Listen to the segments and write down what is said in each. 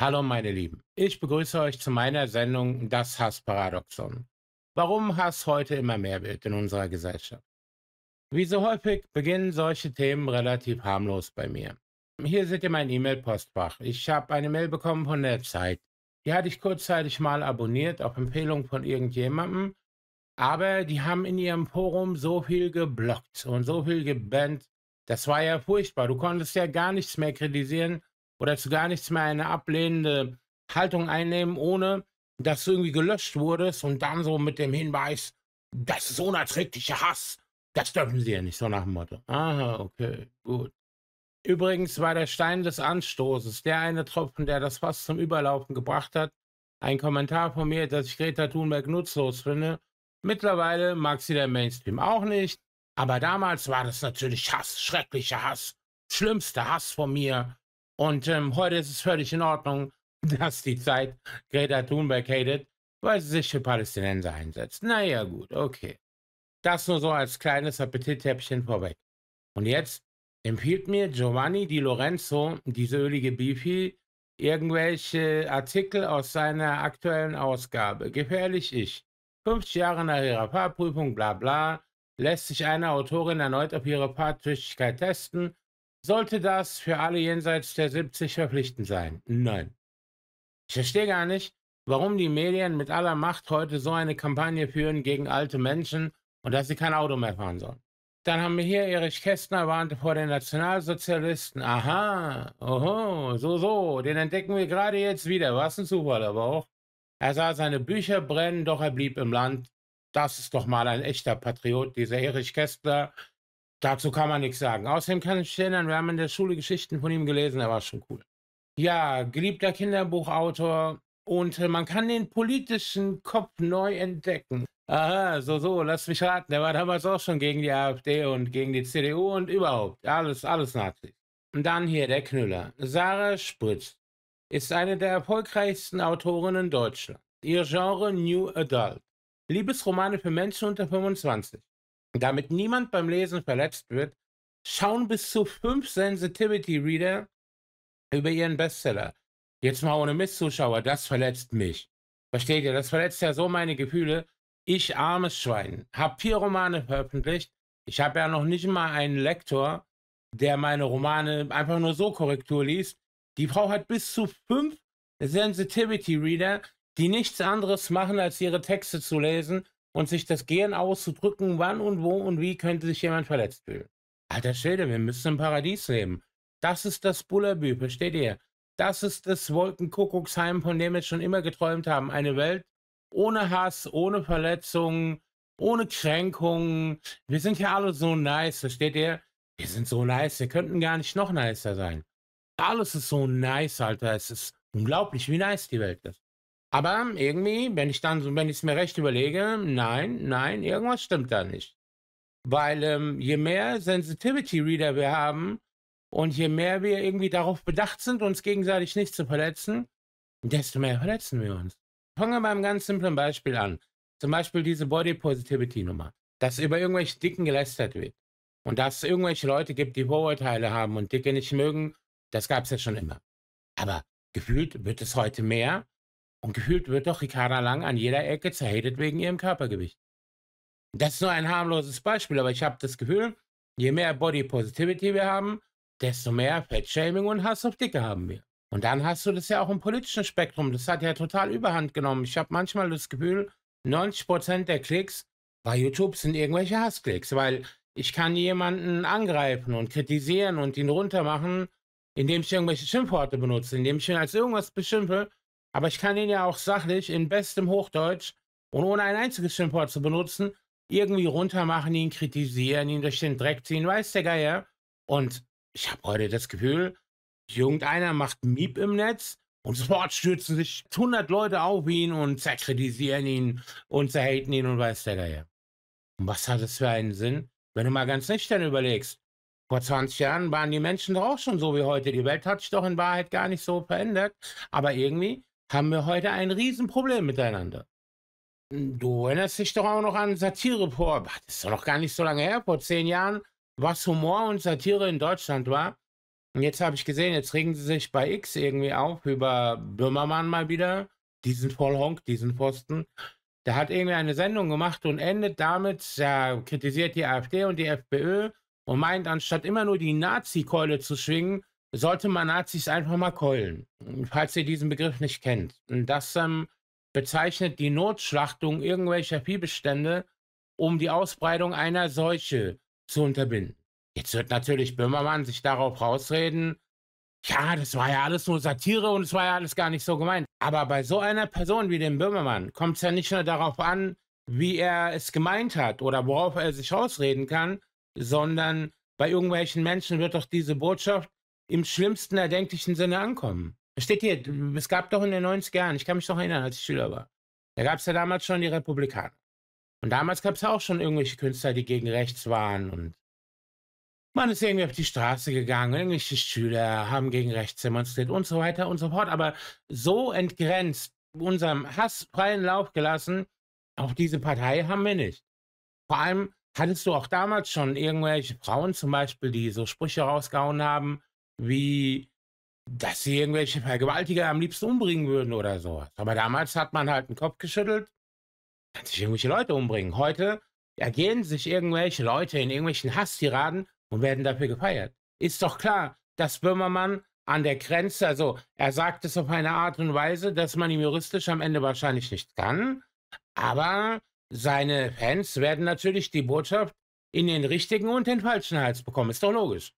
Hallo meine Lieben, ich begrüße euch zu meiner Sendung Das Hassparadoxon. Warum Hass heute immer mehr wird in unserer Gesellschaft? Wie so häufig beginnen solche Themen relativ harmlos bei mir. Hier seht ihr mein E-Mail-Postfach. Ich habe eine Mail bekommen von der Zeit. Die hatte ich kurzzeitig mal abonniert auf Empfehlung von irgendjemandem, aber die haben in ihrem Forum so viel geblockt und so viel gebannt. Das war ja furchtbar. Du konntest ja gar nichts mehr kritisieren oder zu gar nichts mehr eine ablehnende Haltung einnehmen, ohne dass du irgendwie gelöscht wurdest und dann so mit dem Hinweis, das ist unerträglicher Hass, das dürfen sie ja nicht, so nach dem Motto. Aha, okay, gut. Übrigens war der Stein des Anstoßes, der eine Tropfen, der das Fass zum Überlaufen gebracht hat, ein Kommentar von mir, dass ich Greta Thunberg nutzlos finde. Mittlerweile mag sie der Mainstream auch nicht, aber damals war das natürlich Hass, schrecklicher Hass, schlimmster Hass von mir, und ähm, heute ist es völlig in Ordnung, dass die Zeit Greta Thunberg hatet, weil sie sich für Palästinenser einsetzt. Naja, gut, okay. Das nur so als kleines Appetittäppchen vorweg. Und jetzt empfiehlt mir Giovanni Di Lorenzo, diese ölige Bifi, irgendwelche Artikel aus seiner aktuellen Ausgabe. Gefährlich ich. 50 Jahre nach ihrer Fahrprüfung, bla bla, lässt sich eine Autorin erneut auf ihre Fahrtüchtigkeit testen sollte das für alle jenseits der 70 verpflichtend sein? Nein. Ich verstehe gar nicht, warum die Medien mit aller Macht heute so eine Kampagne führen gegen alte Menschen und dass sie kein Auto mehr fahren sollen. Dann haben wir hier Erich Kästner warnte vor den Nationalsozialisten. Aha, oho, so, so, den entdecken wir gerade jetzt wieder. Was ein Zufall aber auch. Er sah seine Bücher brennen, doch er blieb im Land. Das ist doch mal ein echter Patriot, dieser Erich Kästner. Dazu kann man nichts sagen. Außerdem kann ich mich erinnern, wir haben in der Schule Geschichten von ihm gelesen, er war schon cool. Ja, geliebter Kinderbuchautor und äh, man kann den politischen Kopf neu entdecken. Aha, so, so, lass mich raten, der war damals auch schon gegen die AfD und gegen die CDU und überhaupt. Alles, alles Nazi. Und dann hier der Knüller. Sarah Spritz ist eine der erfolgreichsten Autorinnen Deutschlands. Ihr Genre New Adult. Liebesromane für Menschen unter 25. Damit niemand beim Lesen verletzt wird, schauen bis zu fünf Sensitivity Reader über ihren Bestseller. Jetzt mal ohne Mist, das verletzt mich. Versteht ihr? Das verletzt ja so meine Gefühle. Ich, armes Schwein, habe vier Romane veröffentlicht. Ich habe ja noch nicht mal einen Lektor, der meine Romane einfach nur so Korrektur liest. Die Frau hat bis zu fünf Sensitivity Reader, die nichts anderes machen, als ihre Texte zu lesen und sich das Gehen auszudrücken, wann und wo und wie könnte sich jemand verletzt fühlen. Alter Schilder, wir müssen im Paradies leben. Das ist das Bullerbü, versteht ihr? Das ist das Wolkenkuckucksheim, von dem wir schon immer geträumt haben. Eine Welt ohne Hass, ohne Verletzungen, ohne Kränkungen. Wir sind ja alle so nice, versteht ihr? Wir sind so nice, wir könnten gar nicht noch nicer sein. Alles ist so nice, Alter. Es ist unglaublich, wie nice die Welt ist. Aber irgendwie, wenn ich dann, wenn ich es mir recht überlege, nein, nein, irgendwas stimmt da nicht. Weil ähm, je mehr Sensitivity Reader wir haben und je mehr wir irgendwie darauf bedacht sind, uns gegenseitig nicht zu verletzen, desto mehr verletzen wir uns. Fangen wir beim ganz simplen Beispiel an. Zum Beispiel diese Body Positivity Nummer, dass über irgendwelche Dicken gelästert wird. Und dass es irgendwelche Leute gibt, die Vorurteile haben und Dicke nicht mögen, das gab es ja schon immer. Aber gefühlt wird es heute mehr und gefühlt wird doch Ricarda Lang an jeder Ecke zerhatet wegen ihrem Körpergewicht. Das ist nur ein harmloses Beispiel, aber ich habe das Gefühl, je mehr Body Positivity wir haben, desto mehr Fettshaming und Hass auf Dicke haben wir. Und dann hast du das ja auch im politischen Spektrum. Das hat ja total überhand genommen. Ich habe manchmal das Gefühl, 90% der Klicks bei YouTube sind irgendwelche Hassklicks, weil ich kann jemanden angreifen und kritisieren und ihn runtermachen, indem ich irgendwelche Schimpfworte benutze, indem ich ihn als irgendwas beschimpfe, aber ich kann ihn ja auch sachlich in bestem Hochdeutsch und ohne ein einziges Schimpfwort zu benutzen, irgendwie runtermachen, ihn kritisieren, ihn durch den Dreck ziehen, weiß der Geier. Und ich habe heute das Gefühl, irgendeiner macht Miep im Netz und sofort stürzen sich 100 Leute auf ihn und zerkritisieren ihn und zerhaten ihn und weiß der Geier. Und was hat es für einen Sinn, wenn du mal ganz nüchtern überlegst? Vor 20 Jahren waren die Menschen doch auch schon so wie heute. Die Welt hat sich doch in Wahrheit gar nicht so verändert. Aber irgendwie haben wir heute ein Riesenproblem miteinander. Du erinnerst dich doch auch noch an Satire, vor. das ist doch noch gar nicht so lange her, vor zehn Jahren, was Humor und Satire in Deutschland war. Und jetzt habe ich gesehen, jetzt regen sie sich bei X irgendwie auf über Böhmermann mal wieder, diesen Vollhonk, diesen Posten. Der hat irgendwie eine Sendung gemacht und endet damit, er kritisiert die AfD und die FPÖ und meint, anstatt immer nur die Nazi-Keule zu schwingen, sollte man Nazis einfach mal keulen, falls ihr diesen Begriff nicht kennt. Das ähm, bezeichnet die Notschlachtung irgendwelcher Viehbestände, um die Ausbreitung einer Seuche zu unterbinden. Jetzt wird natürlich Böhmermann sich darauf rausreden, ja, das war ja alles nur Satire und es war ja alles gar nicht so gemeint. Aber bei so einer Person wie dem Böhmermann kommt es ja nicht nur darauf an, wie er es gemeint hat oder worauf er sich rausreden kann, sondern bei irgendwelchen Menschen wird doch diese Botschaft im schlimmsten erdenklichen Sinne ankommen. Steht hier, es gab doch in den 90er Jahren, ich kann mich noch erinnern, als ich Schüler war, da gab es ja damals schon die Republikaner. Und damals gab es auch schon irgendwelche Künstler, die gegen rechts waren und man ist irgendwie auf die Straße gegangen, irgendwelche Schüler haben gegen rechts demonstriert und so weiter und so fort. Aber so entgrenzt unserem Hass freien Lauf gelassen, auch diese Partei haben wir nicht. Vor allem hattest du auch damals schon irgendwelche Frauen zum Beispiel, die so Sprüche rausgehauen haben, wie dass sie irgendwelche Vergewaltiger am liebsten umbringen würden oder sowas. Aber damals hat man halt den Kopf geschüttelt, kann sich irgendwelche Leute umbringen. Heute ergehen sich irgendwelche Leute in irgendwelchen Hasstiraden und werden dafür gefeiert. Ist doch klar, dass Böhmermann an der Grenze, also er sagt es auf eine Art und Weise, dass man ihm juristisch am Ende wahrscheinlich nicht kann, aber seine Fans werden natürlich die Botschaft in den richtigen und den falschen Hals bekommen. Ist doch logisch.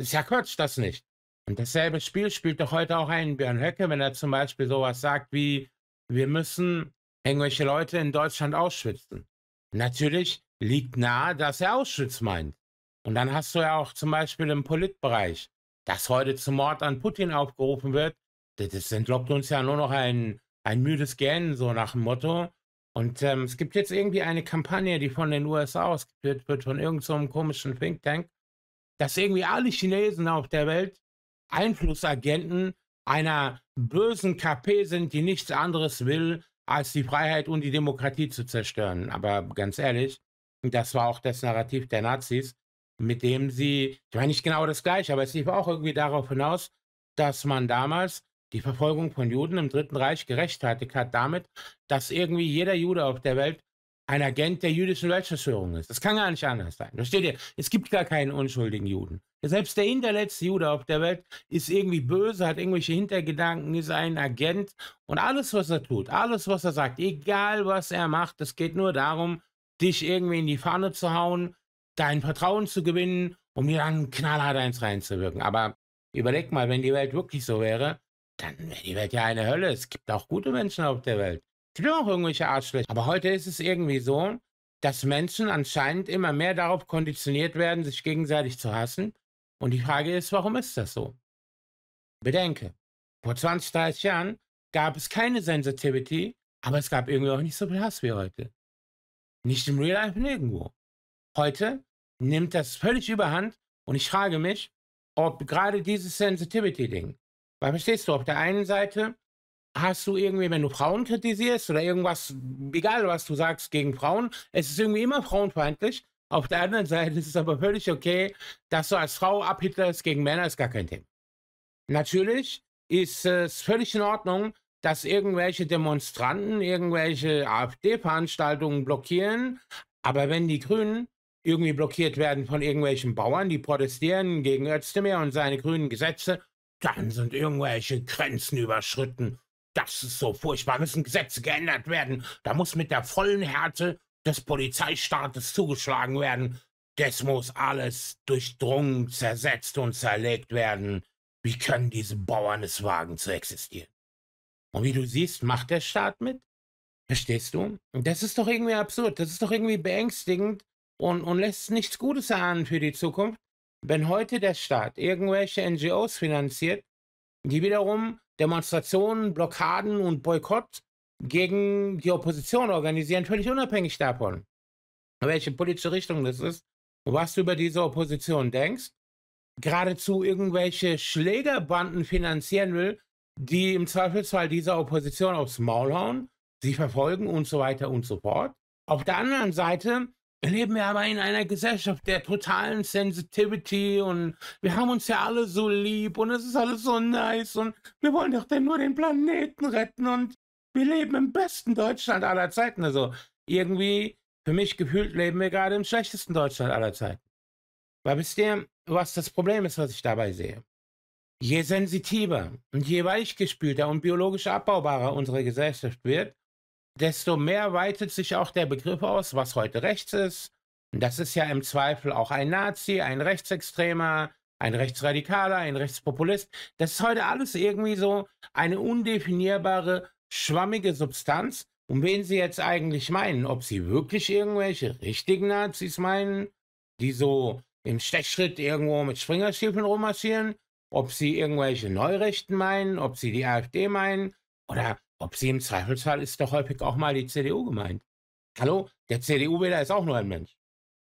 Ist ja Quatsch, das nicht. Und dasselbe Spiel spielt doch heute auch ein Björn Höcke, wenn er zum Beispiel sowas sagt wie, wir müssen irgendwelche Leute in Deutschland ausschwitzen. Natürlich liegt nahe, dass er Auschwitz meint. Und dann hast du ja auch zum Beispiel im Politbereich, dass heute zum Mord an Putin aufgerufen wird. Das entlockt uns ja nur noch ein, ein müdes Gähnen, so nach dem Motto. Und ähm, es gibt jetzt irgendwie eine Kampagne, die von den USA ausgeführt wird, von irgendeinem so komischen Think Tank, dass irgendwie alle Chinesen auf der Welt Einflussagenten einer bösen KP sind, die nichts anderes will, als die Freiheit und die Demokratie zu zerstören. Aber ganz ehrlich, das war auch das Narrativ der Nazis, mit dem sie, ich meine nicht genau das gleiche, aber es lief auch irgendwie darauf hinaus, dass man damals die Verfolgung von Juden im Dritten Reich gerechtfertigt hat damit, dass irgendwie jeder Jude auf der Welt ein Agent der jüdischen Weltverschwörung ist. Das kann gar nicht anders sein. Versteht ihr? Es gibt gar keinen unschuldigen Juden. Selbst der hinterletzte Jude auf der Welt ist irgendwie böse, hat irgendwelche Hintergedanken, ist ein Agent. Und alles, was er tut, alles, was er sagt, egal was er macht, es geht nur darum, dich irgendwie in die Fahne zu hauen, dein Vertrauen zu gewinnen, um dir dann knallhart eins reinzuwirken. Aber überleg mal, wenn die Welt wirklich so wäre, dann wäre die Welt ja eine Hölle. Es gibt auch gute Menschen auf der Welt. Ich bin auch irgendwelche Arschlöcher. Aber heute ist es irgendwie so, dass Menschen anscheinend immer mehr darauf konditioniert werden, sich gegenseitig zu hassen. Und die Frage ist, warum ist das so? Bedenke, vor 20, 30 Jahren gab es keine Sensitivity, aber es gab irgendwie auch nicht so viel Hass wie heute. Nicht im Real Life, nirgendwo. Heute nimmt das völlig überhand und ich frage mich, ob gerade dieses Sensitivity-Ding, weil verstehst du, auf der einen Seite hast du irgendwie, wenn du Frauen kritisierst oder irgendwas, egal was du sagst gegen Frauen, es ist irgendwie immer frauenfeindlich. Auf der anderen Seite ist es aber völlig okay, dass du als Frau abhitlerst gegen Männer, ist gar kein Thema. Natürlich ist es völlig in Ordnung, dass irgendwelche Demonstranten irgendwelche AfD-Veranstaltungen blockieren, aber wenn die Grünen irgendwie blockiert werden von irgendwelchen Bauern, die protestieren gegen Özdemir und seine grünen Gesetze, dann sind irgendwelche Grenzen überschritten das ist so furchtbar, müssen Gesetze geändert werden. Da muss mit der vollen Härte des Polizeistaates zugeschlagen werden. Das muss alles durchdrungen, zersetzt und zerlegt werden. Wie können diese Bauern es wagen zu existieren? Und wie du siehst, macht der Staat mit. Verstehst du? Das ist doch irgendwie absurd, das ist doch irgendwie beängstigend und, und lässt nichts Gutes ahnen für die Zukunft, wenn heute der Staat irgendwelche NGOs finanziert, die wiederum Demonstrationen, Blockaden und Boykott gegen die Opposition organisieren, völlig unabhängig davon, welche politische Richtung das ist was du über diese Opposition denkst, geradezu irgendwelche Schlägerbanden finanzieren will, die im Zweifelsfall dieser Opposition aufs Maul hauen, sie verfolgen und so weiter und so fort. Auf der anderen Seite leben wir aber in einer Gesellschaft der totalen Sensitivity und wir haben uns ja alle so lieb und es ist alles so nice und wir wollen doch denn nur den Planeten retten und wir leben im besten Deutschland aller Zeiten. Also irgendwie, für mich gefühlt, leben wir gerade im schlechtesten Deutschland aller Zeiten. Weil wisst ihr, was das Problem ist, was ich dabei sehe? Je sensitiver und je weichgespülter und biologisch abbaubarer unsere Gesellschaft wird, desto mehr weitet sich auch der Begriff aus, was heute rechts ist. Und das ist ja im Zweifel auch ein Nazi, ein Rechtsextremer, ein Rechtsradikaler, ein Rechtspopulist. Das ist heute alles irgendwie so eine undefinierbare, schwammige Substanz. Um wen sie jetzt eigentlich meinen, ob sie wirklich irgendwelche richtigen Nazis meinen, die so im Stechschritt irgendwo mit Springerstiefeln rummarschieren, ob sie irgendwelche Neurechten meinen, ob sie die AfD meinen oder ob sie im Zweifelsfall ist doch häufig auch mal die CDU gemeint. Hallo, der CDU-Wähler ist auch nur ein Mensch.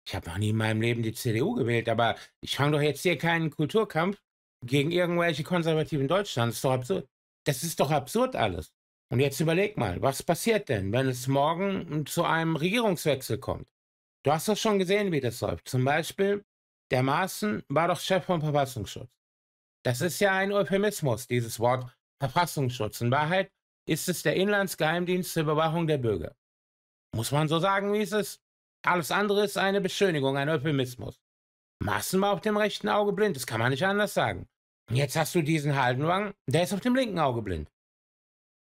Ich habe noch nie in meinem Leben die CDU gewählt, aber ich fange doch jetzt hier keinen Kulturkampf gegen irgendwelche Konservativen Deutschlands. Das ist doch absurd. Das ist doch absurd alles. Und jetzt überleg mal, was passiert denn, wenn es morgen zu einem Regierungswechsel kommt? Du hast doch schon gesehen, wie das läuft. Zum Beispiel, der Maaßen war doch Chef vom Verfassungsschutz. Das ist ja ein Euphemismus, dieses Wort Verfassungsschutz. In Wahrheit ist es der Inlandsgeheimdienst zur Überwachung der Bürger. Muss man so sagen, wie es ist. Alles andere ist eine Beschönigung, ein Euphemismus. Massen war auf dem rechten Auge blind, das kann man nicht anders sagen. Jetzt hast du diesen Haldenwang, der ist auf dem linken Auge blind.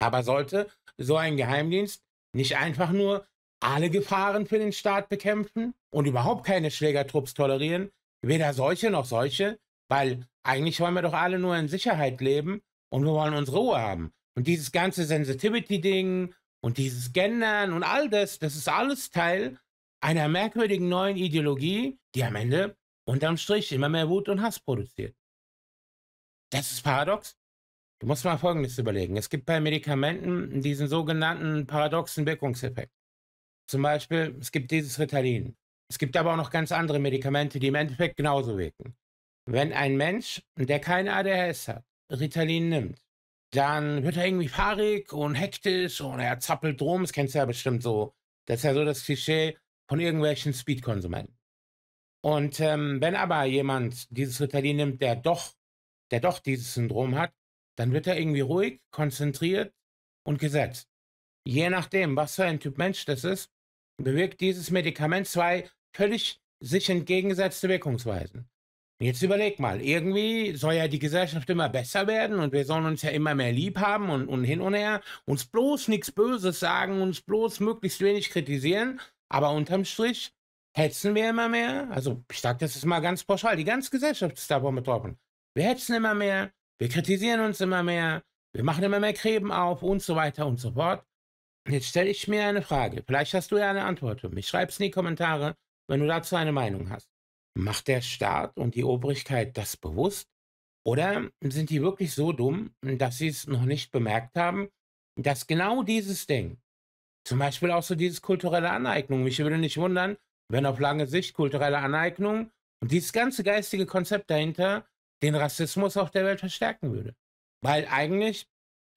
Aber sollte so ein Geheimdienst nicht einfach nur alle Gefahren für den Staat bekämpfen und überhaupt keine Schlägertrupps tolerieren, weder solche noch solche, weil eigentlich wollen wir doch alle nur in Sicherheit leben und wir wollen unsere Ruhe haben. Und dieses ganze Sensitivity-Ding und dieses Gendern und all das, das ist alles Teil einer merkwürdigen neuen Ideologie, die am Ende unterm Strich immer mehr Wut und Hass produziert. Das ist paradox. Du musst mal Folgendes überlegen. Es gibt bei Medikamenten diesen sogenannten paradoxen Wirkungseffekt. Zum Beispiel, es gibt dieses Ritalin. Es gibt aber auch noch ganz andere Medikamente, die im Endeffekt genauso wirken. Wenn ein Mensch, der keine ADHS hat, Ritalin nimmt, dann wird er irgendwie fahrig und hektisch und er zappelt rum. Das kennst du ja bestimmt so. Das ist ja so das Klischee von irgendwelchen Speed-Konsumenten. Und ähm, wenn aber jemand dieses Ritalin nimmt, der doch, der doch dieses Syndrom hat, dann wird er irgendwie ruhig, konzentriert und gesetzt. Je nachdem, was für ein Typ Mensch das ist, bewirkt dieses Medikament zwei völlig sich entgegengesetzte Wirkungsweisen. Jetzt überleg mal, irgendwie soll ja die Gesellschaft immer besser werden und wir sollen uns ja immer mehr lieb haben und, und hin und her, uns bloß nichts Böses sagen, uns bloß möglichst wenig kritisieren, aber unterm Strich hetzen wir immer mehr. Also ich sage das ist mal ganz pauschal, die ganze Gesellschaft ist davon betroffen. Wir hetzen immer mehr, wir kritisieren uns immer mehr, wir machen immer mehr Gräben auf und so weiter und so fort. Jetzt stelle ich mir eine Frage, vielleicht hast du ja eine Antwort für mich, schreib es in die Kommentare, wenn du dazu eine Meinung hast. Macht der Staat und die Obrigkeit das bewusst? Oder sind die wirklich so dumm, dass sie es noch nicht bemerkt haben, dass genau dieses Ding, zum Beispiel auch so dieses kulturelle Aneignung, mich würde nicht wundern, wenn auf lange Sicht kulturelle Aneignung und dieses ganze geistige Konzept dahinter den Rassismus auf der Welt verstärken würde. Weil eigentlich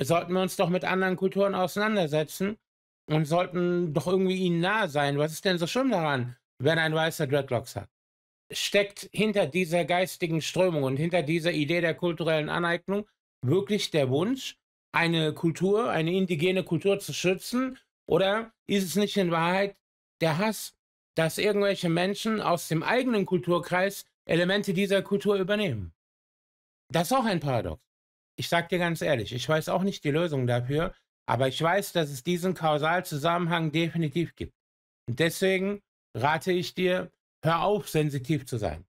sollten wir uns doch mit anderen Kulturen auseinandersetzen und sollten doch irgendwie ihnen nahe sein. Was ist denn so schlimm daran, wenn ein Weißer Dreadlocks hat? steckt hinter dieser geistigen Strömung und hinter dieser Idee der kulturellen Aneignung wirklich der Wunsch, eine Kultur, eine indigene Kultur zu schützen? Oder ist es nicht in Wahrheit der Hass, dass irgendwelche Menschen aus dem eigenen Kulturkreis Elemente dieser Kultur übernehmen? Das ist auch ein Paradox. Ich sage dir ganz ehrlich, ich weiß auch nicht die Lösung dafür, aber ich weiß, dass es diesen Kausalzusammenhang definitiv gibt. Und deswegen rate ich dir, Hör auf, sensitiv zu sein.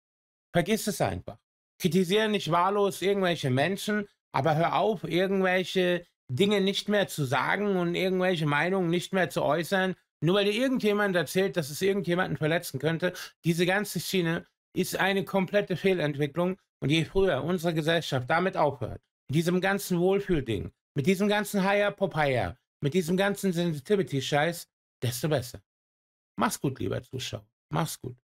Vergiss es einfach. Kritisiere nicht wahllos irgendwelche Menschen, aber hör auf, irgendwelche Dinge nicht mehr zu sagen und irgendwelche Meinungen nicht mehr zu äußern, nur weil dir irgendjemand erzählt, dass es irgendjemanden verletzen könnte. Diese ganze Schiene ist eine komplette Fehlentwicklung und je früher unsere Gesellschaft damit aufhört, mit diesem ganzen Wohlfühlding, mit diesem ganzen Higher Popeye, mit diesem ganzen Sensitivity-Scheiß, desto besser. Mach's gut, lieber Zuschauer. Mach's gut.